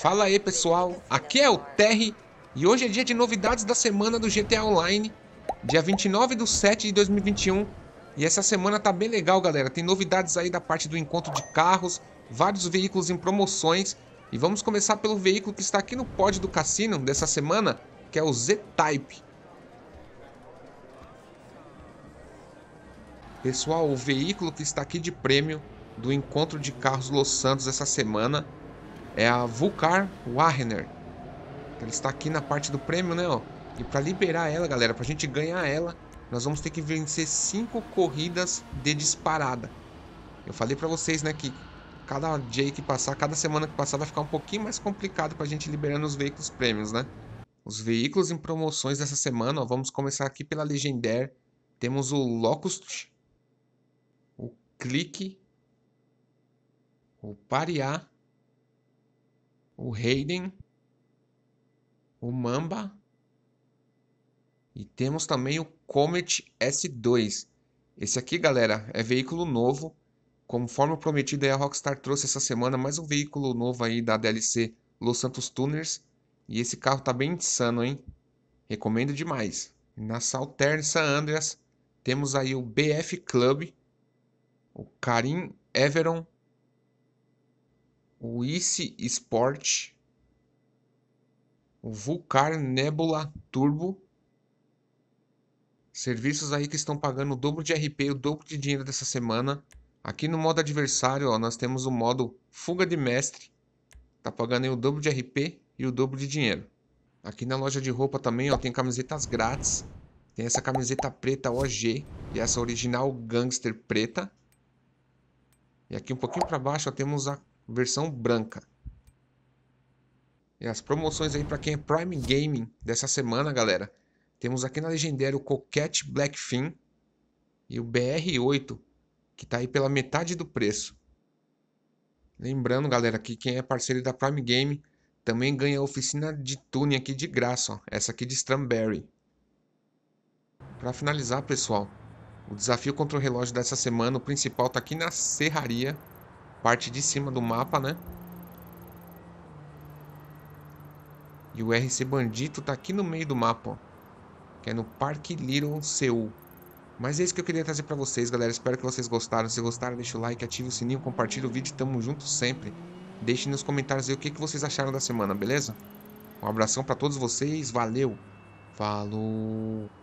Fala aí pessoal, aqui é o Terry e hoje é dia de novidades da semana do GTA Online, dia 29 de 7 de 2021. E essa semana tá bem legal, galera. Tem novidades aí da parte do encontro de carros, vários veículos em promoções. E vamos começar pelo veículo que está aqui no pódio do cassino dessa semana, que é o Z-Type. Pessoal, o veículo que está aqui de prêmio do encontro de carros Los Santos essa semana é a Vulcar Warner. Ela está aqui na parte do prêmio, né? Ó. E para liberar ela, galera, para a gente ganhar ela, nós vamos ter que vencer cinco corridas de disparada. Eu falei para vocês, né, que cada dia que passar, cada semana que passar vai ficar um pouquinho mais complicado para a gente liberando os veículos prêmios, né? Os veículos em promoções dessa semana, ó, vamos começar aqui pela Legendaire. Temos o Locust, o Clique, o Pariá, o Hayden, o Mamba e temos também o Comet S2. Esse aqui, galera, é veículo novo. Conforme prometido, a Rockstar trouxe essa semana mais um veículo novo aí da DLC Los Santos Tuners. E esse carro tá bem insano, hein? Recomendo demais. Na Saltern San Andreas, temos aí o BF Club, o Karim Everon o Ice Sport, o Vulcar Nebula Turbo. Serviços aí que estão pagando o dobro de RP, o dobro de dinheiro dessa semana. Aqui no modo adversário, ó, nós temos o modo Fuga de Mestre. Tá pagando aí o dobro de RP e o dobro de dinheiro. Aqui na loja de roupa também, ó, tem camisetas grátis. Tem essa camiseta preta OG e essa original Gangster preta. E aqui um pouquinho para baixo, ó, temos a versão branca. E as promoções aí para quem é Prime Gaming dessa semana, galera. Temos aqui na Legendária o Coquette Blackfin e o BR8, que está aí pela metade do preço. Lembrando, galera, que quem é parceiro da Prime Game também ganha a oficina de tuning aqui de graça, ó, essa aqui de Strawberry. Para finalizar, pessoal, o desafio contra o relógio dessa semana, o principal está aqui na Serraria, parte de cima do mapa, né? E o RC Bandito tá aqui no meio do mapa, ó, que é no Parque Little Seul. Mas é isso que eu queria trazer para vocês, galera. Espero que vocês gostaram. Se gostaram, deixa o like, ative o sininho, compartilha o vídeo. Tamo junto sempre. Deixe nos comentários aí o que, que vocês acharam da semana, beleza? Um abração para todos vocês. Valeu. Falou.